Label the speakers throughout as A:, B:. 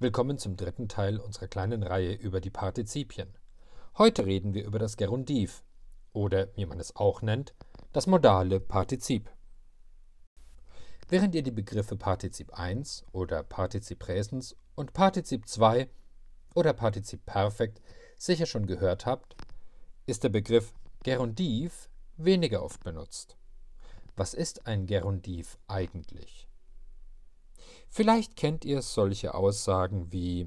A: Willkommen zum dritten Teil unserer kleinen Reihe über die Partizipien. Heute reden wir über das Gerundiv oder, wie man es auch nennt, das modale Partizip. Während ihr die Begriffe Partizip 1 oder Partizip Präsens und Partizip 2 oder Partizip Perfekt sicher schon gehört habt, ist der Begriff Gerundiv weniger oft benutzt. Was ist ein Gerundiv eigentlich? Vielleicht kennt ihr solche Aussagen wie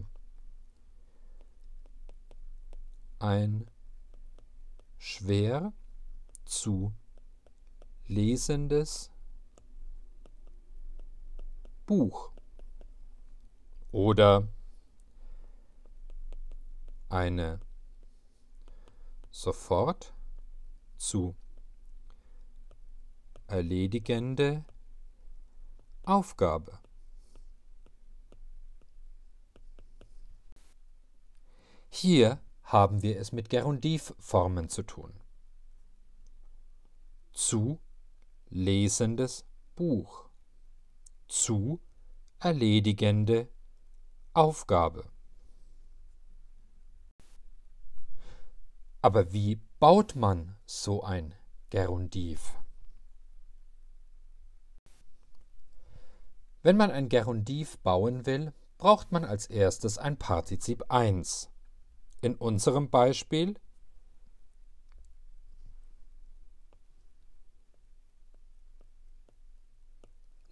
A: ein schwer zu lesendes Buch oder eine sofort zu erledigende Aufgabe. Hier haben wir es mit Gerundivformen zu tun. Zu lesendes Buch. Zu erledigende Aufgabe. Aber wie baut man so ein Gerundiv? Wenn man ein Gerundiv bauen will, braucht man als erstes ein Partizip 1 in unserem Beispiel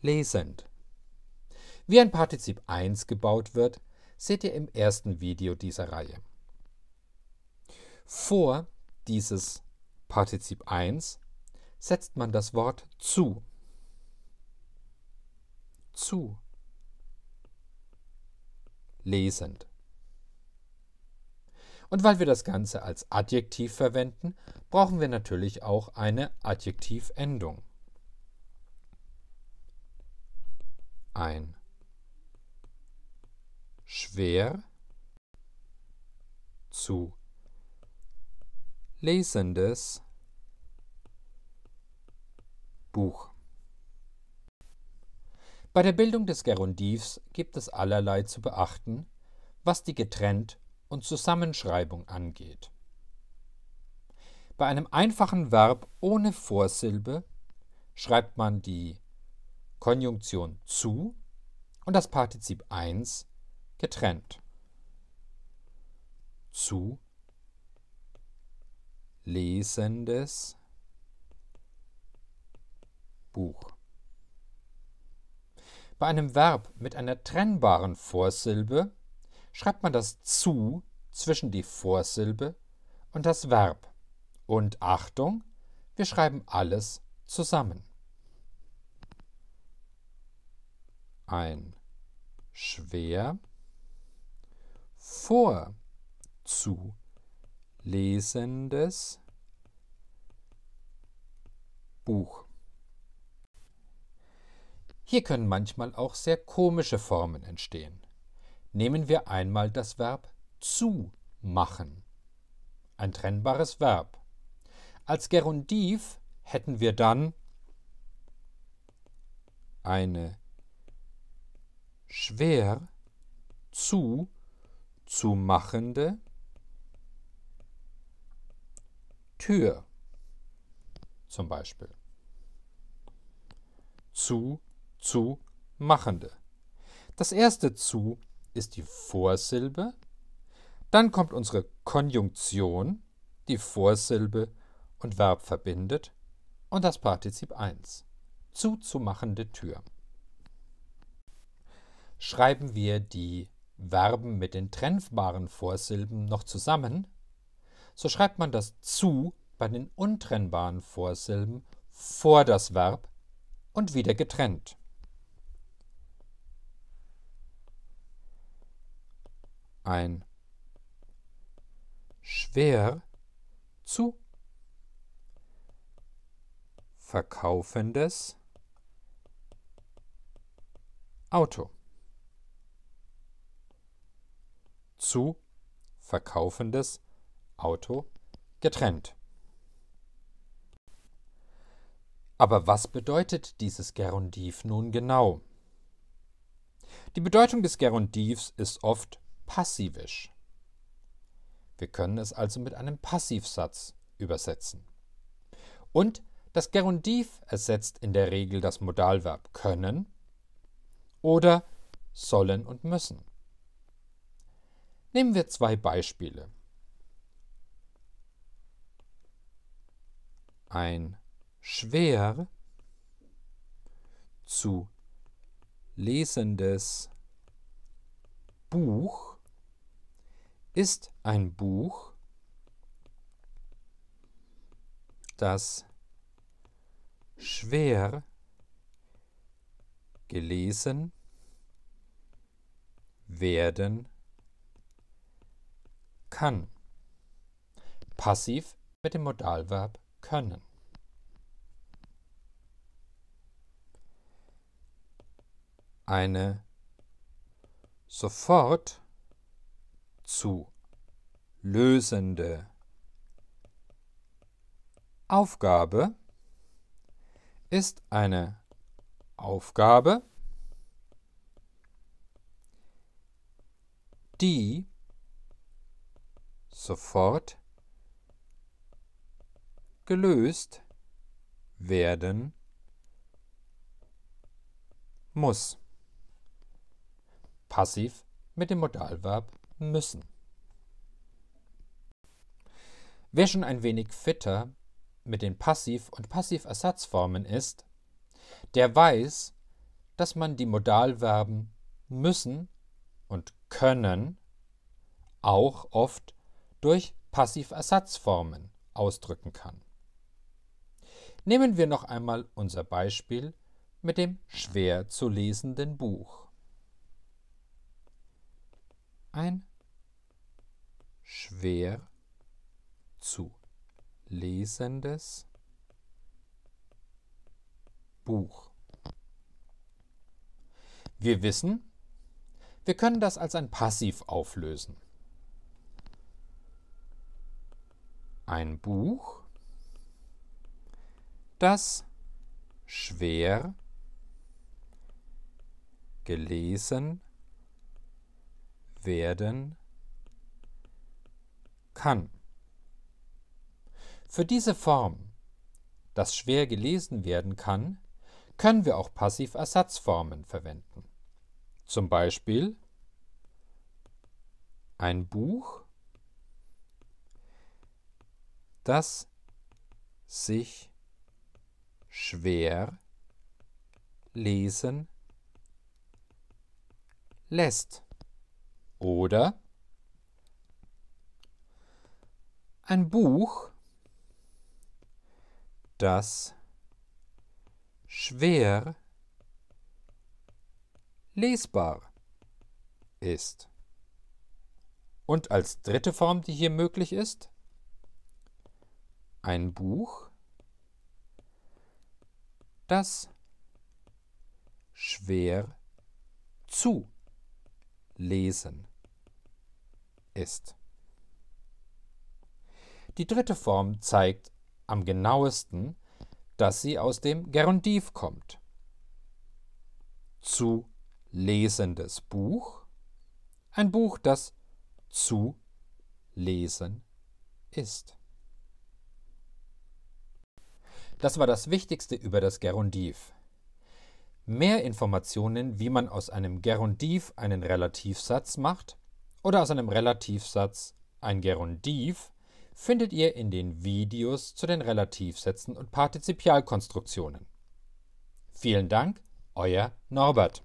A: lesend. Wie ein Partizip 1 gebaut wird, seht ihr im ersten Video dieser Reihe. Vor dieses Partizip 1 setzt man das Wort zu. Zu. Lesend. Und weil wir das Ganze als Adjektiv verwenden, brauchen wir natürlich auch eine Adjektivendung. Ein schwer zu lesendes Buch. Bei der Bildung des Gerundivs gibt es allerlei zu beachten, was die getrennt und Zusammenschreibung angeht. Bei einem einfachen Verb ohne Vorsilbe schreibt man die Konjunktion zu und das Partizip 1 getrennt. Zu lesendes Buch. Bei einem Verb mit einer trennbaren Vorsilbe schreibt man das zu zwischen die Vorsilbe und das Verb. Und Achtung, wir schreiben alles zusammen. Ein schwer vorzulesendes Buch. Hier können manchmal auch sehr komische Formen entstehen. Nehmen wir einmal das Verb zu machen. Ein trennbares Verb. Als Gerundiv hätten wir dann eine schwer zu zu machende Tür zum Beispiel. Zu zu machende. Das erste zu ist die Vorsilbe, dann kommt unsere Konjunktion, die Vorsilbe und Verb verbindet, und das Partizip 1, zuzumachende Tür. Schreiben wir die Verben mit den trennbaren Vorsilben noch zusammen, so schreibt man das zu bei den untrennbaren Vorsilben vor das Verb und wieder getrennt. ein. Schwer zu verkaufendes Auto. Zu verkaufendes Auto getrennt. Aber was bedeutet dieses Gerundiv nun genau? Die Bedeutung des Gerundivs ist oft passivisch. Wir können es also mit einem Passivsatz übersetzen. Und das Gerundiv ersetzt in der Regel das Modalverb können oder sollen und müssen. Nehmen wir zwei Beispiele. Ein schwer zu lesendes Buch ist ein Buch, das schwer gelesen werden kann. Passiv mit dem Modalverb können. Eine sofort zu lösende Aufgabe ist eine Aufgabe, die sofort gelöst werden muss. Passiv mit dem Modalverb müssen. Wer schon ein wenig fitter mit den Passiv- und Passiversatzformen ist, der weiß, dass man die Modalverben müssen und können auch oft durch Passiversatzformen ausdrücken kann. Nehmen wir noch einmal unser Beispiel mit dem schwer zu lesenden Buch. Ein schwer zu lesendes Buch. Wir wissen, wir können das als ein Passiv auflösen. Ein Buch, das schwer gelesen werden kann. Für diese Form, das schwer gelesen werden kann, können wir auch Passiversatzformen verwenden. Zum Beispiel ein Buch, das sich schwer lesen lässt. Oder ein Buch, das schwer lesbar ist. Und als dritte Form, die hier möglich ist, ein Buch, das schwer zu lesen ist. Die dritte Form zeigt am genauesten, dass sie aus dem Gerundiv kommt. Zu lesendes Buch, ein Buch, das zu lesen ist. Das war das Wichtigste über das Gerundiv. Mehr Informationen, wie man aus einem Gerundiv einen Relativsatz macht oder aus einem Relativsatz ein Gerundiv, findet ihr in den Videos zu den Relativsätzen und Partizipialkonstruktionen. Vielen Dank, euer Norbert.